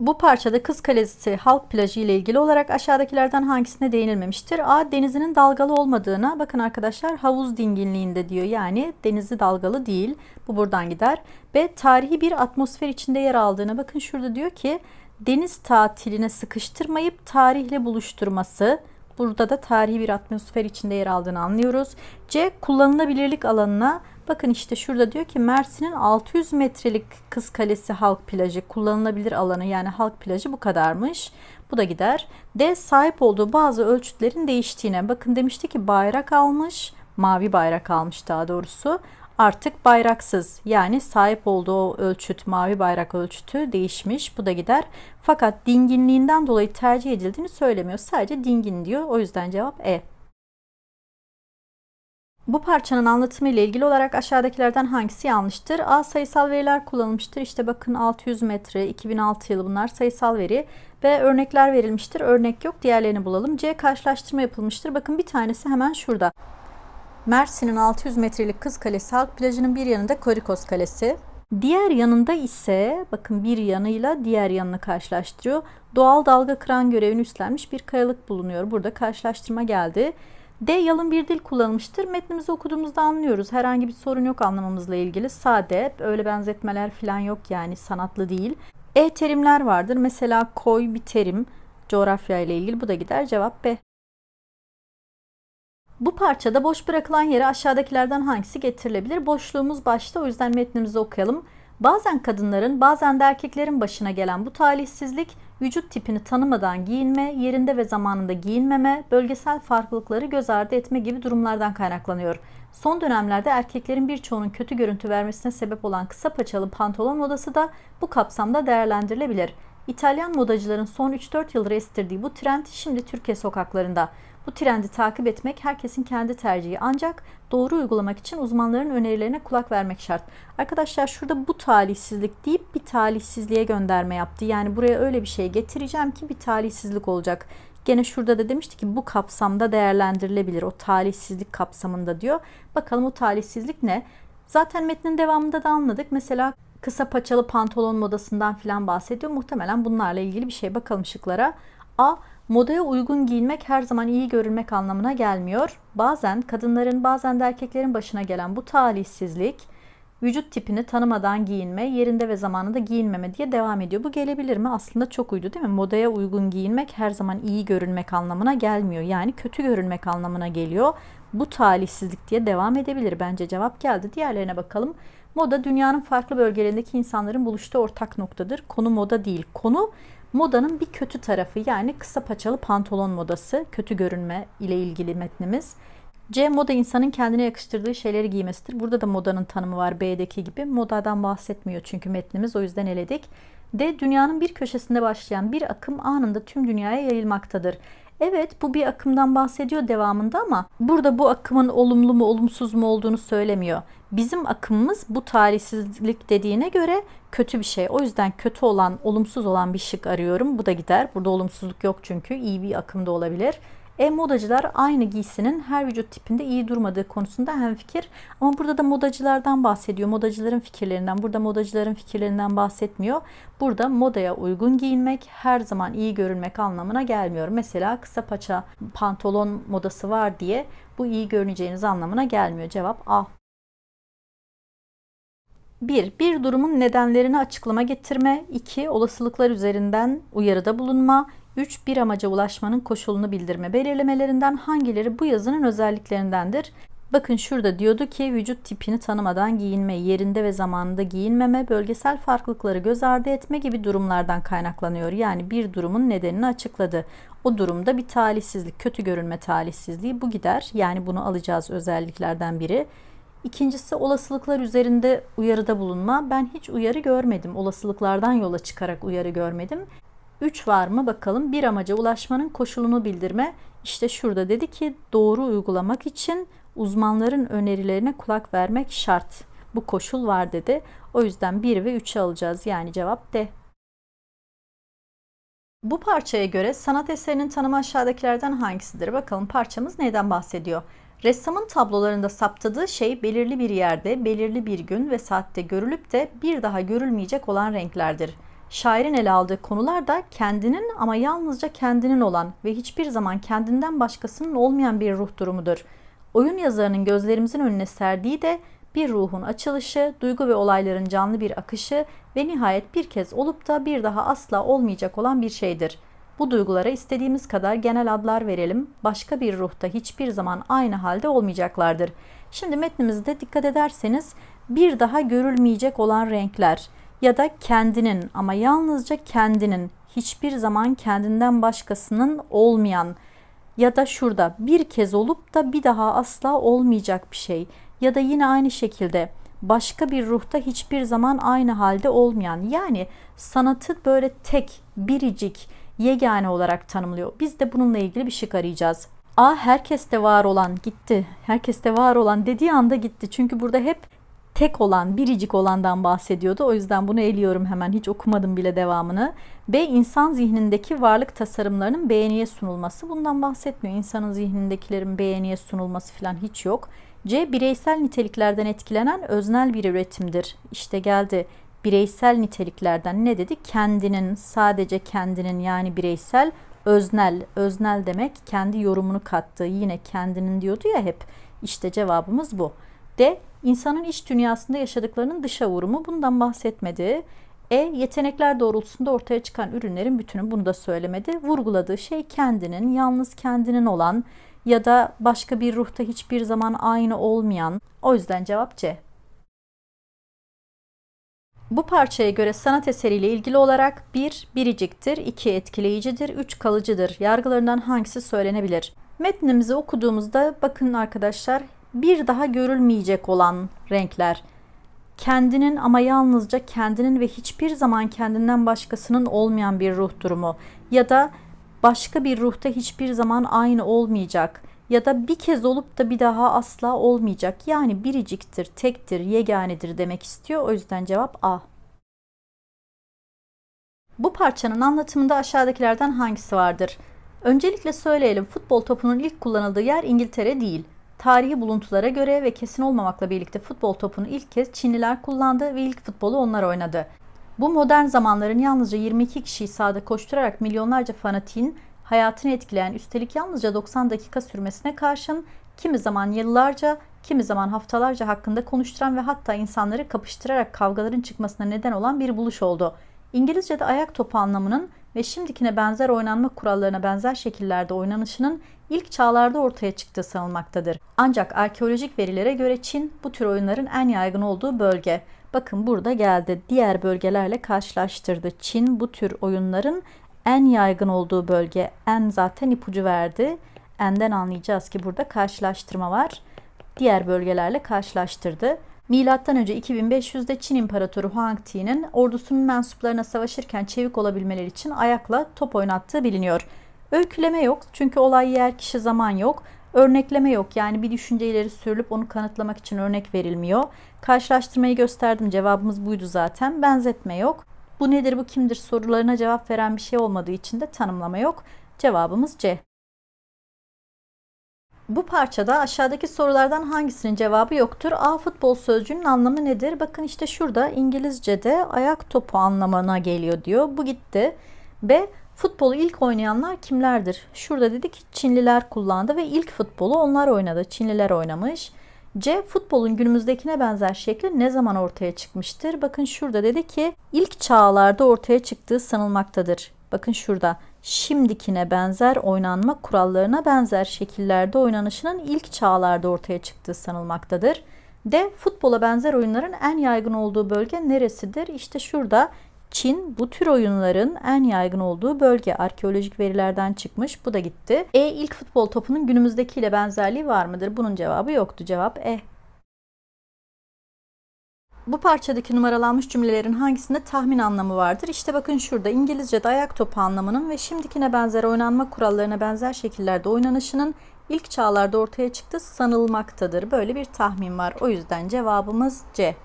Bu parçada Kız Kalesi halk plajı ile ilgili olarak aşağıdakilerden hangisine değinilmemiştir? A. Denizinin dalgalı olmadığına bakın arkadaşlar havuz dinginliğinde diyor. Yani denizi dalgalı değil. Bu buradan gider. B. Tarihi bir atmosfer içinde yer aldığına bakın şurada diyor ki deniz tatiline sıkıştırmayıp tarihle buluşturması. Burada da tarihi bir atmosfer içinde yer aldığını anlıyoruz. C. Kullanılabilirlik alanına Bakın işte şurada diyor ki Mersin'in 600 metrelik Kız Kalesi halk plajı kullanılabilir alanı yani halk plajı bu kadarmış. Bu da gider. D sahip olduğu bazı ölçütlerin değiştiğine. Bakın demişti ki bayrak almış. Mavi bayrak almış daha doğrusu. Artık bayraksız yani sahip olduğu ölçüt mavi bayrak ölçütü değişmiş. Bu da gider. Fakat dinginliğinden dolayı tercih edildiğini söylemiyor. Sadece dingin diyor. O yüzden cevap E. Bu parçanın anlatımı ile ilgili olarak aşağıdakilerden hangisi yanlıştır? A. Sayısal veriler kullanılmıştır. İşte bakın 600 metre, 2006 yılı bunlar sayısal veri. B. Örnekler verilmiştir. Örnek yok. Diğerlerini bulalım. C. Karşılaştırma yapılmıştır. Bakın bir tanesi hemen şurada. Mersin'in 600 metrelik Kız Kalesi, Halk Plajı'nın bir yanında Korikos Kalesi. Diğer yanında ise bakın bir yanıyla diğer yanını karşılaştırıyor. Doğal dalga kıran görevini üstlenmiş bir kayalık bulunuyor. Burada karşılaştırma geldi. D yalın bir dil kullanılmıştır. Metnimizi okuduğumuzda anlıyoruz. Herhangi bir sorun yok anlamamızla ilgili. Sade, öyle benzetmeler falan yok yani sanatlı değil. E terimler vardır. Mesela koy bir terim coğrafya ile ilgili. Bu da gider cevap B. Bu parçada boş bırakılan yere aşağıdakilerden hangisi getirilebilir? Boşluğumuz başta o yüzden metnimizi okuyalım. Bazen kadınların, bazen de erkeklerin başına gelen bu talihsizlik vücut tipini tanımadan giyinme, yerinde ve zamanında giyinmeme, bölgesel farklılıkları göz ardı etme gibi durumlardan kaynaklanıyor. Son dönemlerde erkeklerin birçoğunun kötü görüntü vermesine sebep olan kısa paçalı pantolon modası da bu kapsamda değerlendirilebilir. İtalyan modacıların son 3-4 yıldır estirdiği bu trend şimdi Türkiye sokaklarında. Bu trendi takip etmek herkesin kendi tercihi ancak doğru uygulamak için uzmanların önerilerine kulak vermek şart. Arkadaşlar şurada bu talihsizlik deyip bir talihsizliğe gönderme yaptı. Yani buraya öyle bir şey getireceğim ki bir talihsizlik olacak. Gene şurada da demişti ki bu kapsamda değerlendirilebilir. O talihsizlik kapsamında diyor. Bakalım o talihsizlik ne? Zaten metnin devamında da anladık. Mesela kısa paçalı pantolon modasından filan bahsediyor. Muhtemelen bunlarla ilgili bir şey. Bakalım şıklara. A. Modaya uygun giyinmek her zaman iyi görülmek anlamına gelmiyor. Bazen kadınların bazen de erkeklerin başına gelen bu talihsizlik vücut tipini tanımadan giyinme, yerinde ve zamanında giyinmeme diye devam ediyor. Bu gelebilir mi? Aslında çok uydu değil mi? Modaya uygun giyinmek her zaman iyi görünmek anlamına gelmiyor. Yani kötü görünmek anlamına geliyor. Bu talihsizlik diye devam edebilir. Bence cevap geldi. Diğerlerine bakalım. Moda dünyanın farklı bölgelerindeki insanların buluştuğu ortak noktadır. Konu moda değil. Konu Modanın bir kötü tarafı yani kısa paçalı pantolon modası, kötü görünme ile ilgili metnimiz. C moda insanın kendine yakıştırdığı şeyleri giymesidir. Burada da modanın tanımı var B'deki gibi. Modadan bahsetmiyor çünkü metnimiz o yüzden eledik. D dünyanın bir köşesinde başlayan bir akım anında tüm dünyaya yayılmaktadır. Evet bu bir akımdan bahsediyor devamında ama burada bu akımın olumlu mu olumsuz mu olduğunu söylemiyor. Bizim akımımız bu talihsizlik dediğine göre kötü bir şey. O yüzden kötü olan, olumsuz olan bir şık arıyorum. Bu da gider. Burada olumsuzluk yok çünkü iyi bir akım da olabilir. E modacılar aynı giysinin her vücut tipinde iyi durmadığı konusunda hemfikir. Ama burada da modacılardan bahsediyor. Modacıların fikirlerinden. Burada modacıların fikirlerinden bahsetmiyor. Burada modaya uygun giyinmek her zaman iyi görünmek anlamına gelmiyor. Mesela kısa paça pantolon modası var diye bu iyi görüneceğiniz anlamına gelmiyor. Cevap A. 1. Bir durumun nedenlerini açıklama getirme. 2. Olasılıklar üzerinden uyarıda bulunma. 3. Bir amaca ulaşmanın koşulunu bildirme belirlemelerinden hangileri bu yazının özelliklerindendir? Bakın şurada diyordu ki vücut tipini tanımadan giyinme, yerinde ve zamanında giyinmeme, bölgesel farklılıkları göz ardı etme gibi durumlardan kaynaklanıyor. Yani bir durumun nedenini açıkladı. O durumda bir talihsizlik, kötü görünme talihsizliği bu gider. Yani bunu alacağız özelliklerden biri. İkincisi olasılıklar üzerinde uyarıda bulunma. Ben hiç uyarı görmedim. Olasılıklardan yola çıkarak uyarı görmedim. 3 var mı bakalım. Bir amaca ulaşmanın koşulunu bildirme. İşte şurada dedi ki doğru uygulamak için uzmanların önerilerine kulak vermek şart. Bu koşul var dedi. O yüzden 1 ve 3'ü alacağız. Yani cevap D. Bu parçaya göre sanat eserinin tanımı aşağıdakilerden hangisidir? Bakalım parçamız neyden bahsediyor? Ressamın tablolarında saptadığı şey belirli bir yerde, belirli bir gün ve saatte görülüp de bir daha görülmeyecek olan renklerdir. Şairin ele aldığı konular da kendinin ama yalnızca kendinin olan ve hiçbir zaman kendinden başkasının olmayan bir ruh durumudur. Oyun yazarının gözlerimizin önüne serdiği de bir ruhun açılışı, duygu ve olayların canlı bir akışı ve nihayet bir kez olup da bir daha asla olmayacak olan bir şeydir. Bu duygulara istediğimiz kadar genel adlar verelim, başka bir ruhta hiçbir zaman aynı halde olmayacaklardır. Şimdi metnimizde dikkat ederseniz bir daha görülmeyecek olan renkler, ya da kendinin ama yalnızca kendinin hiçbir zaman kendinden başkasının olmayan ya da şurada bir kez olup da bir daha asla olmayacak bir şey ya da yine aynı şekilde başka bir ruhta hiçbir zaman aynı halde olmayan yani sanatı böyle tek, biricik, yegane olarak tanımlıyor. Biz de bununla ilgili bir şık arayacağız. A herkeste var olan gitti. Herkeste var olan dediği anda gitti. Çünkü burada hep tek olan, biricik olandan bahsediyordu. O yüzden bunu eliyorum hemen. Hiç okumadım bile devamını. B. insan zihnindeki varlık tasarımlarının beğeniye sunulması. Bundan bahsetmiyor. İnsanın zihnindekilerin beğeniye sunulması falan hiç yok. C. Bireysel niteliklerden etkilenen öznel bir üretimdir. İşte geldi. Bireysel niteliklerden ne dedi? Kendinin, sadece kendinin yani bireysel öznel. Öznel demek kendi yorumunu kattı. Yine kendinin diyordu ya hep. İşte cevabımız bu. D. İnsanın iç dünyasında yaşadıklarının dışa vurumu. Bundan bahsetmedi. E. Yetenekler doğrultusunda ortaya çıkan ürünlerin bütünü bunu da söylemedi. Vurguladığı şey kendinin, yalnız kendinin olan ya da başka bir ruhta hiçbir zaman aynı olmayan. O yüzden cevap C. Bu parçaya göre sanat eseriyle ilgili olarak 1. Bir, biriciktir, 2. etkileyicidir, 3. kalıcıdır. Yargılarından hangisi söylenebilir? Metnimizi okuduğumuzda bakın arkadaşlar bir daha görülmeyecek olan renkler. Kendinin ama yalnızca kendinin ve hiçbir zaman kendinden başkasının olmayan bir ruh durumu ya da başka bir ruhta hiçbir zaman aynı olmayacak ya da bir kez olup da bir daha asla olmayacak. Yani biriciktir, tektir, yeganedir demek istiyor. O yüzden cevap A. Bu parçanın anlatımında aşağıdakilerden hangisi vardır? Öncelikle söyleyelim futbol topunun ilk kullanıldığı yer İngiltere değil. Tarihi buluntulara göre ve kesin olmamakla birlikte futbol topunu ilk kez Çinliler kullandı ve ilk futbolu onlar oynadı. Bu modern zamanların yalnızca 22 kişiyi sahada koşturarak milyonlarca fanatiğin hayatını etkileyen üstelik yalnızca 90 dakika sürmesine karşın kimi zaman yıllarca, kimi zaman haftalarca hakkında konuşturan ve hatta insanları kapıştırarak kavgaların çıkmasına neden olan bir buluş oldu. İngilizce'de ayak topu anlamının ve şimdikine benzer oynanma kurallarına benzer şekillerde oynanışının ilk çağlarda ortaya çıktığı sanılmaktadır. Ancak arkeolojik verilere göre Çin bu tür oyunların en yaygın olduğu bölge. Bakın burada geldi. Diğer bölgelerle karşılaştırdı. Çin bu tür oyunların en yaygın olduğu bölge. En zaten ipucu verdi. En'den anlayacağız ki burada karşılaştırma var. Diğer bölgelerle karşılaştırdı önce 2500'de Çin İmparatoru Huang Ti'nin ordusunun mensuplarına savaşırken çevik olabilmeleri için ayakla top oynattığı biliniyor. Öyküleme yok çünkü olay yer kişi zaman yok. Örnekleme yok yani bir düşünce ileri sürülüp onu kanıtlamak için örnek verilmiyor. Karşılaştırmayı gösterdim cevabımız buydu zaten. Benzetme yok. Bu nedir bu kimdir sorularına cevap veren bir şey olmadığı için de tanımlama yok. Cevabımız C. Bu parçada aşağıdaki sorulardan hangisinin cevabı yoktur? A futbol sözcüğünün anlamı nedir? Bakın işte şurada İngilizce'de ayak topu anlamına geliyor diyor. Bu gitti. B futbolu ilk oynayanlar kimlerdir? Şurada dedik Çinliler kullandı ve ilk futbolu onlar oynadı. Çinliler oynamış. C. Futbolun günümüzdekine benzer şekli ne zaman ortaya çıkmıştır? Bakın şurada dedi ki ilk çağlarda ortaya çıktığı sanılmaktadır. Bakın şurada şimdikine benzer oynanma kurallarına benzer şekillerde oynanışının ilk çağlarda ortaya çıktığı sanılmaktadır. D, futbola benzer oyunların en yaygın olduğu bölge neresidir? İşte şurada Çin bu tür oyunların en yaygın olduğu bölge arkeolojik verilerden çıkmış. Bu da gitti. E ilk futbol topunun günümüzdekiyle benzerliği var mıdır? Bunun cevabı yoktu. Cevap E bu parçadaki numaralanmış cümlelerin hangisinde tahmin anlamı vardır? İşte bakın şurada İngilizce'de ayak topu anlamının ve şimdikine benzer oynanma kurallarına benzer şekillerde oynanışının ilk çağlarda ortaya çıktığı sanılmaktadır. Böyle bir tahmin var. O yüzden cevabımız C.